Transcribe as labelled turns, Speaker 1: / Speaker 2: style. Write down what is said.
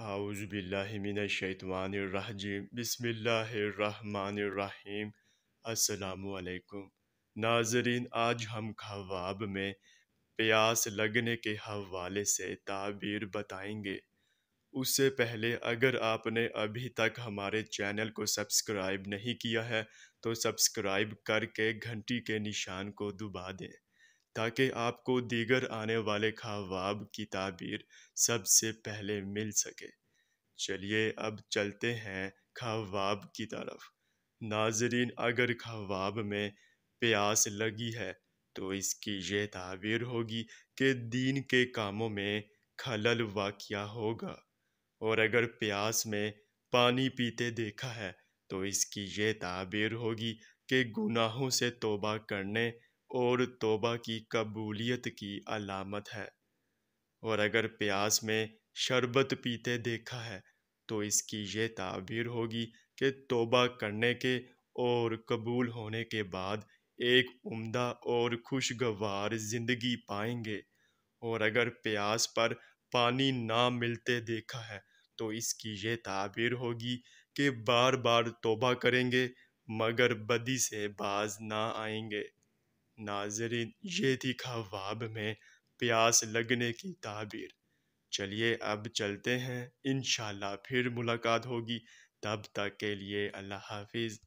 Speaker 1: اعوذ باللہ من الشیطان الرحیم بسم اللہ الرحمن الرحیم السلام علیکم ناظرین آج ہم خواب میں پیاس لگنے کے حوالے سے تعبیر بتائیں گے اس سے پہلے اگر آپ نے ابھی تک ہمارے چینل کو سبسکرائب نہیں کیا ہے تو سبسکرائب کر کے گھنٹی کے نشان کو دبا دیں تاکہ آپ کو دیگر آنے والے خواب کی تعبیر سب سے پہلے مل سکے چلیے اب چلتے ہیں خواب کی طرف ناظرین اگر خواب میں پیاس لگی ہے تو اس کی یہ تعبیر ہوگی کہ دین کے کاموں میں خلل واقعہ ہوگا اور اگر پیاس میں پانی پیتے دیکھا ہے تو اس کی یہ تعبیر ہوگی کہ گناہوں سے توبہ کرنے اور توبہ کی قبولیت کی علامت ہے اور اگر پیاس میں شربت پیتے دیکھا ہے تو اس کی یہ تعبیر ہوگی کہ توبہ کرنے کے اور قبول ہونے کے بعد ایک عمدہ اور خوشگوار زندگی پائیں گے اور اگر پیاس پر پانی نہ ملتے دیکھا ہے تو اس کی یہ تعبیر ہوگی کہ بار بار توبہ کریں گے مگر بدی سے باز نہ آئیں گے ناظرین یہ خواب میں پیاس لگنے کی تعبیر چلیے اب چلتے ہیں انشاءاللہ پھر ملاقات ہوگی تب تک کے لیے اللہ حافظ